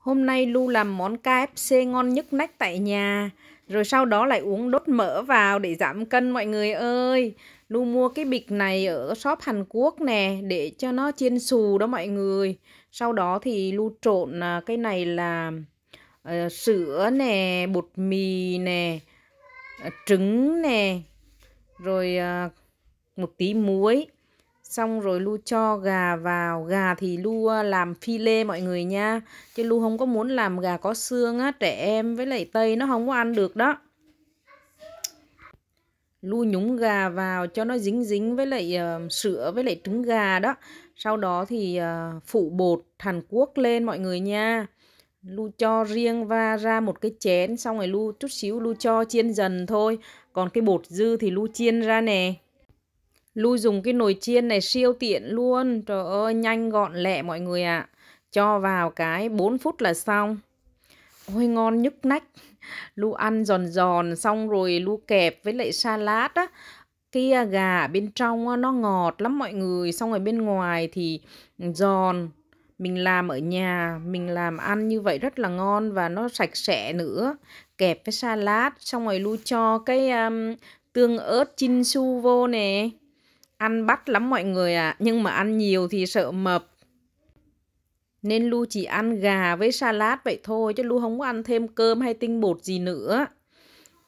Hôm nay Lu làm món KFC ngon nhất nách tại nhà Rồi sau đó lại uống đốt mỡ vào để giảm cân mọi người ơi Lu mua cái bịch này ở shop Hàn Quốc nè Để cho nó chiên xù đó mọi người Sau đó thì Lu trộn à, cái này là uh, sữa nè, bột mì nè uh, Trứng nè Rồi uh, một tí muối xong rồi Lu cho gà vào gà thì Lu à, làm phi lê mọi người nha chứ Lu không có muốn làm gà có xương á trẻ em với lại tây nó không có ăn được đó Lu nhúng gà vào cho nó dính dính với lại uh, sữa với lại trứng gà đó sau đó thì uh, ờ, phủ bột Hàn Quốc lên mọi người nha Lu cho riêng và ra một cái chén xong rồi Lu chút xíu Lu cho chiên dần thôi còn cái bột dư thì Lu chiên ra nè Lui dùng cái nồi chiên này siêu tiện luôn. Trời ơi, nhanh gọn lẹ mọi người ạ. À. Cho vào cái 4 phút là xong. Ôi ngon nhức nách. Lu ăn giòn giòn xong rồi lu kẹp với lại salad á. kia gà bên trong nó ngọt lắm mọi người. Xong rồi bên ngoài thì giòn. Mình làm ở nhà, mình làm ăn như vậy rất là ngon và nó sạch sẽ nữa. Kẹp với salad, xong rồi lu cho cái um, tương ớt chinsu vô nè Ăn bắt lắm mọi người ạ, à, nhưng mà ăn nhiều thì sợ mập. Nên Lu chỉ ăn gà với salad vậy thôi, chứ Lu không có ăn thêm cơm hay tinh bột gì nữa.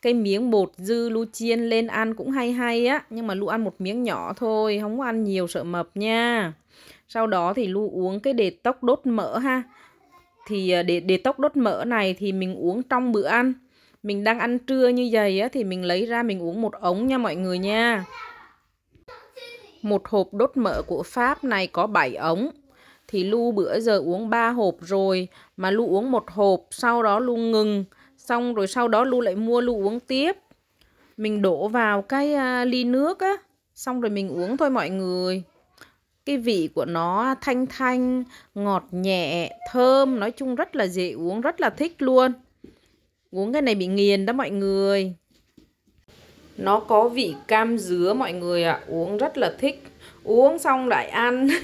Cái miếng bột dư Lu chiên lên ăn cũng hay hay á, nhưng mà Lu ăn một miếng nhỏ thôi, không có ăn nhiều sợ mập nha. Sau đó thì Lu uống cái đề tóc đốt mỡ ha. Thì để, để tóc đốt mỡ này thì mình uống trong bữa ăn. Mình đang ăn trưa như vậy á, thì mình lấy ra mình uống một ống nha mọi người nha. Một hộp đốt mỡ của Pháp này có 7 ống. Thì Lu bữa giờ uống 3 hộp rồi, mà Lu uống một hộp, sau đó Lu ngừng, xong rồi sau đó Lu lại mua Lu uống tiếp. Mình đổ vào cái à, ly nước á, xong rồi mình uống thôi mọi người cái vị của nó thanh thanh, ngọt nhẹ, thơm, nói chung rất là dễ uống, rất là thích luôn. Uống cái này bị nghiền đó mọi người nó có vị cam dứa mọi người ạ à. uống rất là thích uống xong lại ăn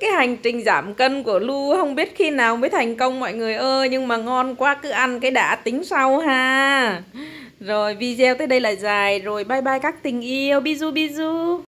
cái hành trình giảm cân của Lu không biết khi nào mới thành công mọi người ơi nhưng mà ngon quá cứ ăn cái đã tính sau ha rồi video tới đây là dài rồi bye bye các tình yêu bizu bizu